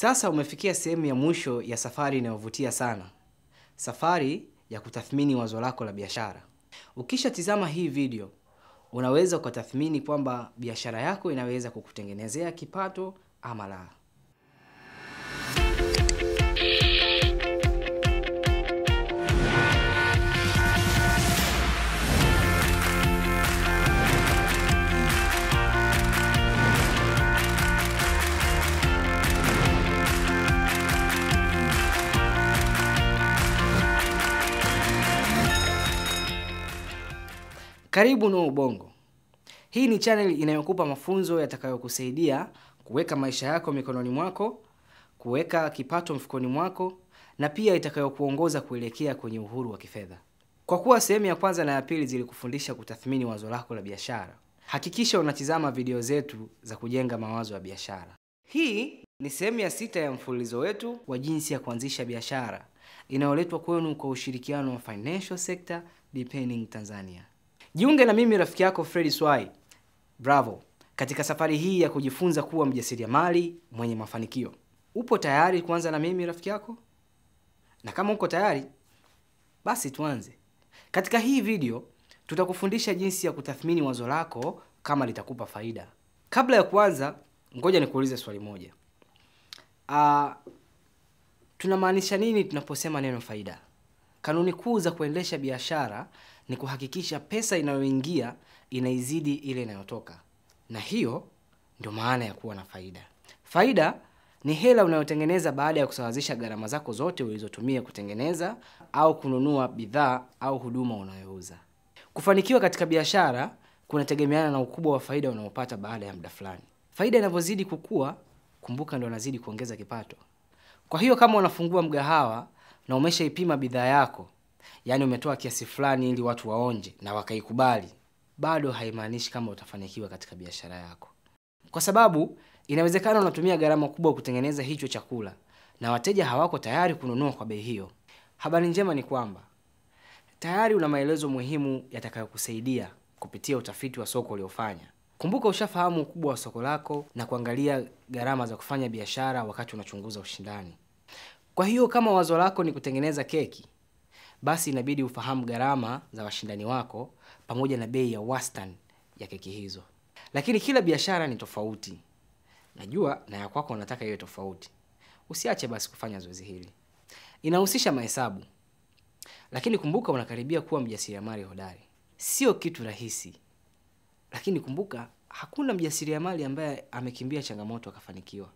Sasa umefikia sehemu ya mwisho ya safari inayovutia sana, safari ya kutathmini wazo lako la biashara. Ukishatizama hii video, unaweza ukatathmini kwamba biashara yako inaweza kukutengenezea kipato ama la. Karibu Nuru ubongo Hii ni channel inayokupa mafunzo yatakayokusaidia kuweka maisha yako mikononi mwako, kuweka kipato mfukoni mwako na pia itakayokuongoza kuelekea kwenye uhuru wa kifedha. Kwa kuwa sehemu ya kwanza na ya pili zilikufundisha kutathmini wazo lako la biashara, hakikisha unatizama video zetu za kujenga mawazo ya biashara. Hii ni sehemu ya sita ya mfululizo wetu wa jinsi ya kuanzisha biashara inayoletwa kwenu kwa ushirikiano wa Financial Sector Deepening Tanzania. Jiunge na mimi rafiki yako Freddy Swai. Bravo. Katika safari hii ya kujifunza kuwa mjasiriamali mwenye mafanikio. Upo tayari kuanza na mimi rafiki yako? Na kama uko tayari, basi tuanze. Katika hii video tutakufundisha jinsi ya kutathmini wazo lako kama litakupa faida. Kabla ya kuanza, ngoja nikuulize swali moja. Uh, tunamaanisha nini tunaposema neno faida? Kanuni kuu za kuendesha biashara ni kuhakikisha pesa inayoingia inaizidi ile inayotoka, na hiyo ndio maana ya kuwa na faida. Faida ni hela unayotengeneza baada ya kusawazisha gharama zako zote ulizotumia kutengeneza au kununua bidhaa au huduma unayouza. Kufanikiwa katika biashara kunategemeana na ukubwa wa faida unaopata baada ya muda fulani. Faida inavyozidi kukua, kumbuka ndo anazidi kuongeza kipato. Kwa hiyo kama unafungua mgahawa na umeshaipima bidhaa yako yani umetoa kiasi fulani ili watu waonje na wakaikubali, bado haimaanishi kama utafanikiwa katika biashara yako, kwa sababu inawezekana unatumia gharama kubwa kutengeneza hicho chakula na wateja hawako tayari kununua kwa bei hiyo. Habari njema ni kwamba tayari una maelezo muhimu yatakayokusaidia kupitia utafiti wa soko uliofanya. Kumbuka ushafahamu ukubwa wa soko lako na kuangalia gharama za kufanya biashara wakati unachunguza ushindani. Kwa hiyo kama wazo lako ni kutengeneza keki, basi inabidi ufahamu gharama za washindani wako pamoja na bei ya wastani ya keki hizo. Lakini kila biashara ni tofauti, najua na ya kwako unataka iwe tofauti. Usiache basi kufanya zoezi hili, inahusisha mahesabu, lakini kumbuka unakaribia kuwa mjasiriamali hodari. Sio kitu rahisi, lakini kumbuka hakuna mjasiriamali ambaye amekimbia changamoto akafanikiwa.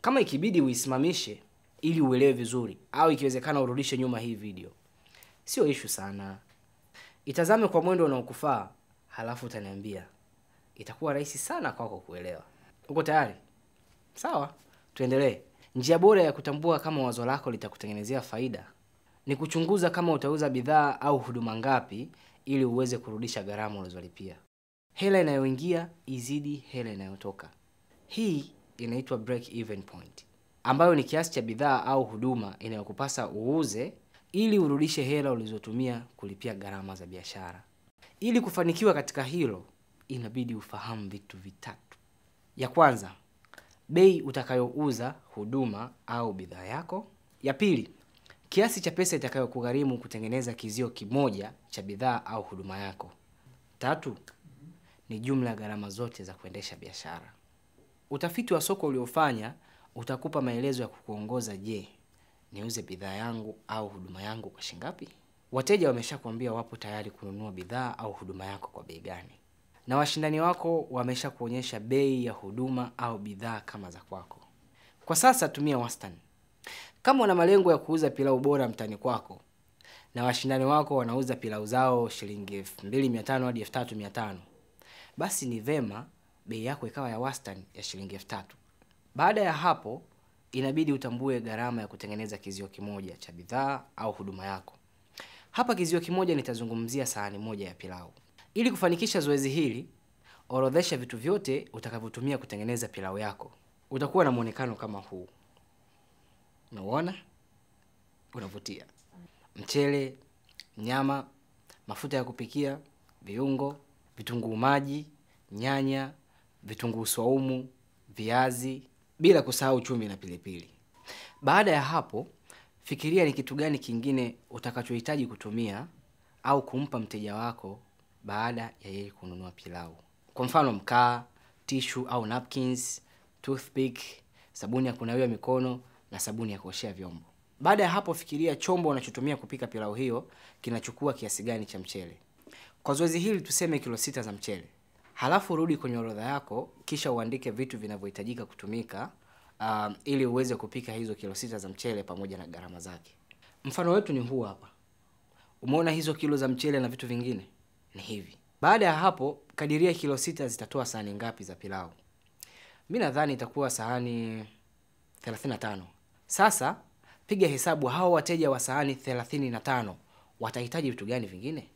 Kama ikibidi uisimamishe ili uelewe vizuri, au ikiwezekana urudishe nyuma hii video sio ishu sana. Itazame kwa mwendo unaokufaa, halafu utaniambia. Itakuwa rahisi sana kwako kuelewa. Uko tayari? Sawa, tuendelee. Njia bora ya kutambua kama wazo lako litakutengenezea faida ni kuchunguza kama utauza bidhaa au huduma ngapi ili uweze kurudisha gharama ulizolipia. Hela inayoingia izidi hela inayotoka. Hii inaitwa break even point, ambayo ni kiasi cha bidhaa au huduma inayokupasa uuze ili urudishe hela ulizotumia kulipia gharama za biashara. Ili kufanikiwa katika hilo, inabidi ufahamu vitu vitatu. Ya kwanza, bei utakayouza huduma au bidhaa yako. Ya pili, kiasi cha pesa itakayokugharimu kutengeneza kizio kimoja cha bidhaa au huduma yako. Tatu, ni jumla ya gharama zote za kuendesha biashara. Utafiti wa soko uliofanya utakupa maelezo ya kukuongoza. Je, niuze bidhaa yangu au huduma yangu kwa shingapi? Wateja wameshakwambia wapo tayari kununua bidhaa au huduma yako kwa bei gani, na washindani wako wamesha kuonyesha bei ya huduma au bidhaa kama za kwako. Kwa sasa tumia wastani. Kama una malengo ya kuuza pilau bora mtaani kwako na washindani wako wanauza pilau zao shilingi 2500 hadi 3500, basi ni vema bei yako ikawa ya wastani ya shilingi 3000. Baada ya hapo inabidi utambue gharama ya kutengeneza kizio kimoja cha bidhaa au huduma yako. Hapa kizio kimoja nitazungumzia sahani moja ya pilau. Ili kufanikisha zoezi hili, orodhesha vitu vyote utakavyotumia kutengeneza pilau yako. Utakuwa na mwonekano kama huu, unaona, unavutia. Mchele, nyama, mafuta ya kupikia, viungo, vitunguu maji, nyanya, vitunguu swaumu, viazi bila kusahau chumvi na pilipili. Baada ya hapo, fikiria ni kitu gani kingine utakachohitaji kutumia au kumpa mteja wako baada ya yeye kununua pilau. Kwa mfano, mkaa, tishu au napkins, toothpick, sabuni ya kunawia mikono na sabuni ya kuoshea vyombo. Baada ya hapo, fikiria chombo unachotumia kupika pilau hiyo kinachukua kiasi gani cha mchele. Kwa zoezi hili tuseme kilo sita za mchele halafu urudi kwenye orodha yako kisha uandike vitu vinavyohitajika kutumika um, ili uweze kupika hizo kilo sita za mchele pamoja na gharama zake mfano wetu ni huu hapa umeona hizo kilo za mchele na vitu vingine ni hivi baada ya hapo kadiria kilo sita zitatoa sahani ngapi za pilau mi nadhani itakuwa sahani 35 sasa piga hesabu hao wateja wa sahani 35 watahitaji vitu gani vingine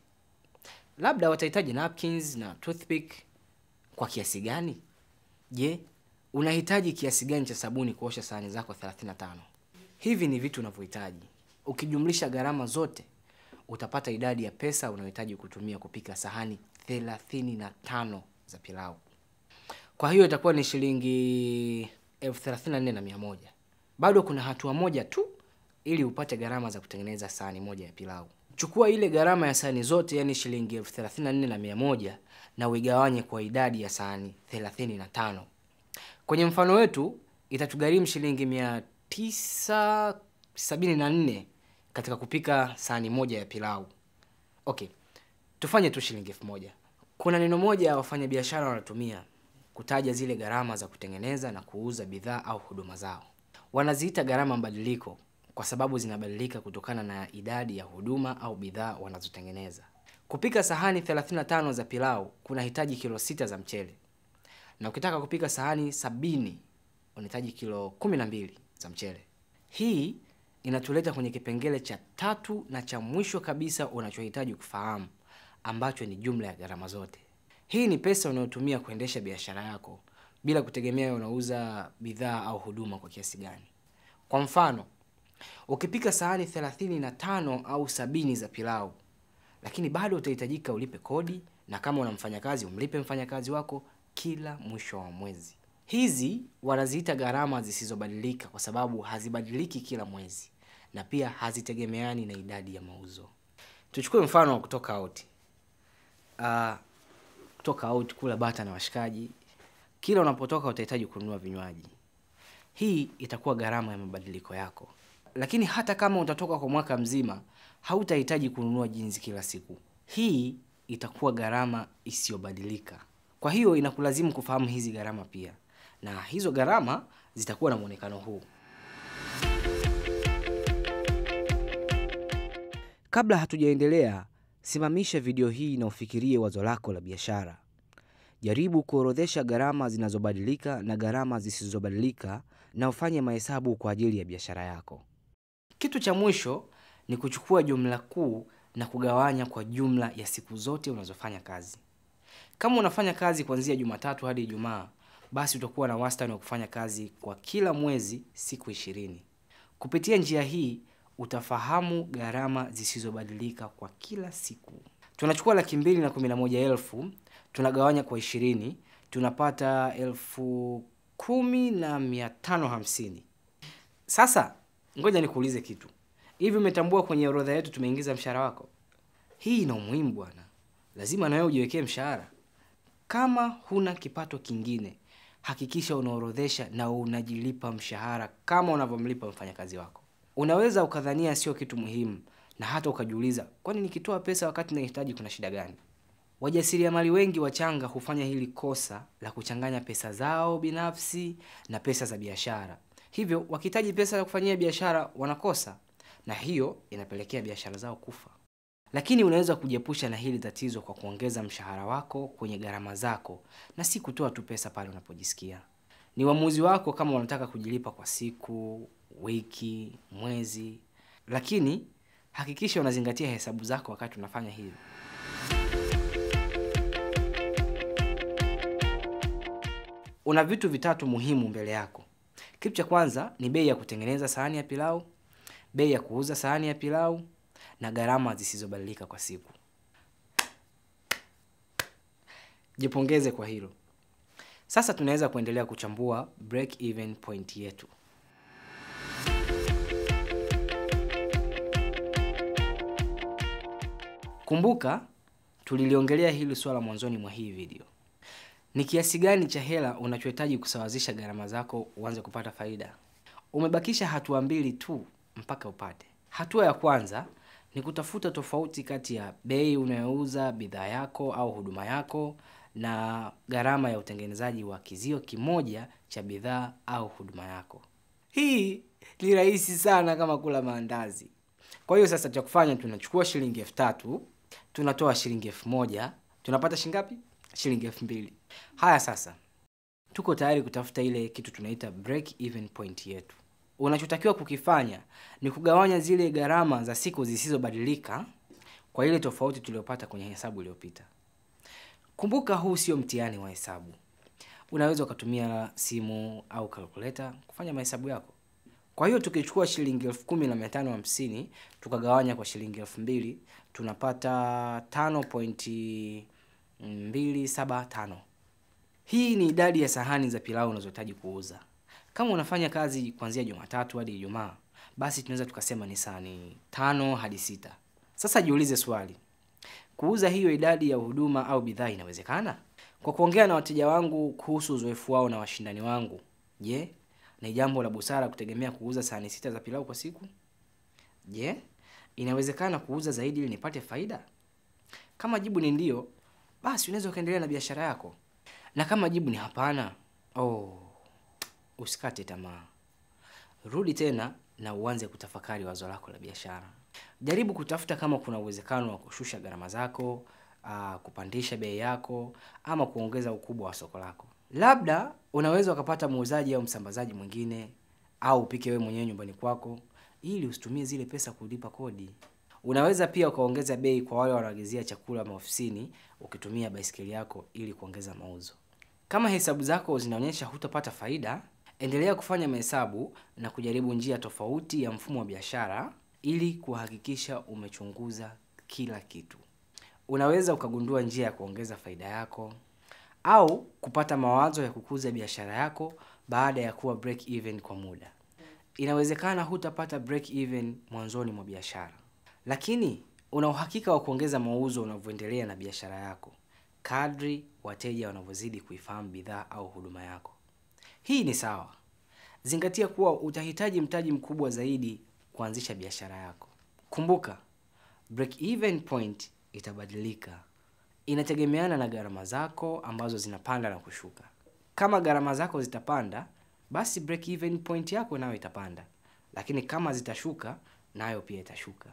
labda watahitaji napkins na toothpick kwa kiasi gani? Je, unahitaji kiasi gani cha sabuni kuosha sahani zako 35? Hivi ni vitu unavyohitaji. Ukijumlisha gharama zote, utapata idadi ya pesa unayohitaji kutumia kupika sahani 35 za pilau. Kwa hiyo itakuwa ni shilingi elfu na Bado kuna hatua moja tu ili upate gharama za kutengeneza sahani moja ya pilau. Chukua ile gharama ya sahani zote, yani shilingi elfu na na uigawanye kwa idadi ya sahani 35. Kwenye mfano wetu itatugharimu shilingi 974 katika kupika sahani moja ya pilau. Okay, tufanye tu shilingi elfu moja. Kuna neno moja wafanyabiashara wanatumia kutaja zile gharama za kutengeneza na kuuza bidhaa au huduma zao. Wanaziita gharama mbadiliko kwa sababu zinabadilika kutokana na idadi ya huduma au bidhaa wanazotengeneza. Kupika sahani 35 za pilau kunahitaji kilo sita za mchele, na ukitaka kupika sahani sabini unahitaji kilo 12 za mchele. Hii inatuleta kwenye kipengele cha tatu na cha mwisho kabisa unachohitaji kufahamu, ambacho ni jumla ya gharama zote. Hii ni pesa unayotumia kuendesha biashara yako bila kutegemea unauza bidhaa au huduma kwa kiasi gani. Kwa mfano, ukipika sahani 35 au sabini za pilau lakini bado utahitajika ulipe kodi, na kama una mfanyakazi umlipe mfanyakazi wako kila mwisho wa mwezi. Hizi wanaziita gharama zisizobadilika kwa sababu hazibadiliki kila mwezi na pia hazitegemeani na idadi ya mauzo. Tuchukue mfano wa kutoka out. Uh, kutoka out kula bata na washikaji, kila unapotoka utahitaji kununua vinywaji. Hii itakuwa gharama ya mabadiliko yako lakini hata kama utatoka kwa mwaka mzima hautahitaji kununua jinzi kila siku. Hii itakuwa gharama isiyobadilika. Kwa hiyo inakulazimu kufahamu hizi gharama pia, na hizo gharama zitakuwa na mwonekano huu. Kabla hatujaendelea, simamisha video hii na ufikirie wazo lako la biashara. Jaribu kuorodhesha gharama zinazobadilika na gharama zisizobadilika na ufanye mahesabu kwa ajili ya biashara yako. Kitu cha mwisho ni kuchukua jumla kuu na kugawanya kwa jumla ya siku zote unazofanya kazi. Kama unafanya kazi kuanzia Jumatatu hadi Ijumaa, basi utakuwa na wastani wa kufanya kazi kwa kila mwezi siku ishirini. Kupitia njia hii utafahamu gharama zisizobadilika kwa kila siku. Tunachukua laki mbili na kumi na moja elfu tunagawanya kwa ishirini, tunapata elfu kumi na mia tano hamsini. Sasa Ngoja nikuulize kitu. Hivi umetambua kwenye orodha yetu tumeingiza mshahara wako? Hii ina umuhimu bwana, lazima na wewe ujiwekee mshahara. Kama huna kipato kingine, hakikisha unaorodhesha na unajilipa mshahara kama unavyomlipa mfanyakazi wako. Unaweza ukadhania sio kitu muhimu na hata ukajiuliza, kwani nikitoa pesa wakati nahitaji kuna shida gani? Wajasiriamali wengi wachanga hufanya hili kosa la kuchanganya pesa zao binafsi na pesa za biashara. Hivyo wakihitaji pesa za kufanyia biashara wanakosa, na hiyo inapelekea biashara zao kufa. Lakini unaweza kujiepusha na hili tatizo kwa kuongeza mshahara wako kwenye gharama zako na si kutoa tu pesa pale unapojisikia. Ni uamuzi wako kama unataka kujilipa kwa siku, wiki, mwezi, lakini hakikisha unazingatia hesabu zako wakati unafanya hili. Una vitu vitatu muhimu mbele yako. Kitu cha kwanza ni bei ya kutengeneza sahani ya pilau, bei ya kuuza sahani ya pilau na gharama zisizobadilika kwa siku. Jipongeze kwa hilo. Sasa tunaweza kuendelea kuchambua break even point yetu. Kumbuka tuliliongelea hili swala mwanzoni mwa hii video. Ni kiasi gani cha hela unachohitaji kusawazisha gharama zako uanze kupata faida? Umebakisha hatua mbili tu mpaka upate. Hatua ya kwanza ni kutafuta tofauti kati ya bei unayouza bidhaa yako au huduma yako na gharama ya utengenezaji wa kizio kimoja cha bidhaa au huduma yako. Hii ni rahisi sana kama kula maandazi. Kwa hiyo sasa cha kufanya tunachukua shilingi elfu tatu, tunatoa shilingi elfu moja, tunapata shingapi? shilingi elfu mbili. Haya sasa, tuko tayari kutafuta ile kitu tunaita break even point yetu. Unachotakiwa kukifanya ni kugawanya zile gharama za siku zisizobadilika kwa ile tofauti tuliyopata kwenye hesabu iliyopita. Kumbuka, huu sio mtihani wa hesabu. Unaweza ukatumia simu au kalkuleta kufanya mahesabu yako. Kwa hiyo tukichukua shilingi elfu kumi na mia tano hamsini tukagawanya kwa shilingi elfu mbili tunapata tano pointi 275. Hii ni idadi ya sahani za pilau unazohitaji kuuza. Kama unafanya kazi kuanzia Jumatatu hadi Ijumaa, basi tunaweza tukasema ni sahani tano hadi sita. Sasa jiulize swali, kuuza hiyo idadi ya huduma au bidhaa inawezekana? Kwa kuongea na wateja wangu kuhusu uzoefu wao na washindani wangu, je, ni jambo la busara kutegemea kuuza sahani sita za pilau kwa siku? Je, inawezekana kuuza zaidi ili nipate faida? Kama jibu ni ndio, basi unaweza ukaendelea na biashara yako. Na kama jibu ni hapana, oh, usikate tamaa, rudi tena na uanze kutafakari wazo lako la biashara. Jaribu kutafuta kama kuna uwezekano wa kushusha gharama zako, uh, kupandisha bei yako ama kuongeza ukubwa wa soko lako. Labda unaweza ukapata muuzaji au msambazaji mwingine au upike wewe mwenyewe nyumbani kwako ili usitumie zile pesa kulipa kodi. Unaweza pia ukaongeza bei kwa wale wanaagizia chakula maofisini ukitumia baisikeli yako ili kuongeza mauzo. Kama hesabu zako zinaonyesha hutapata faida, endelea kufanya mahesabu na kujaribu njia tofauti ya mfumo wa biashara ili kuhakikisha umechunguza kila kitu. Unaweza ukagundua njia ya kuongeza faida yako au kupata mawazo ya kukuza biashara yako baada ya kuwa break even kwa muda. Inawezekana hutapata break even mwanzoni mwa biashara lakini una uhakika wa kuongeza mauzo unavyoendelea na biashara yako kadri wateja wanavyozidi kuifahamu bidhaa au huduma yako. Hii ni sawa. Zingatia kuwa utahitaji mtaji mkubwa zaidi kuanzisha biashara yako. Kumbuka, break even point itabadilika, inategemeana na gharama zako ambazo zinapanda na kushuka. Kama gharama zako zitapanda, basi break even point yako nayo itapanda, lakini kama zitashuka, nayo pia itashuka.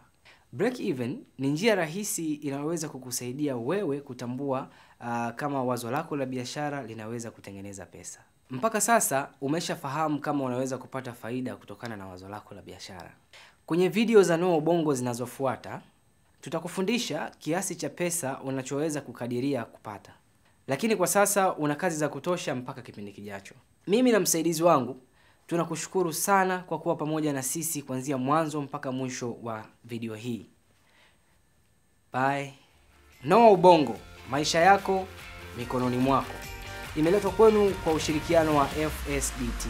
Break even ni njia rahisi inayoweza kukusaidia wewe kutambua uh, kama wazo lako la biashara linaweza kutengeneza pesa. Mpaka sasa umeshafahamu kama unaweza kupata faida kutokana na wazo lako la biashara. Kwenye video za Noah Ubongo zinazofuata tutakufundisha kiasi cha pesa unachoweza kukadiria kupata, lakini kwa sasa una kazi za kutosha mpaka kipindi kijacho. Mimi na msaidizi wangu Tunakushukuru sana kwa kuwa pamoja na sisi kuanzia mwanzo mpaka mwisho wa video hii. Bye. noa Ubongo, maisha yako mikononi mwako, imeletwa kwenu kwa ushirikiano wa FSDT.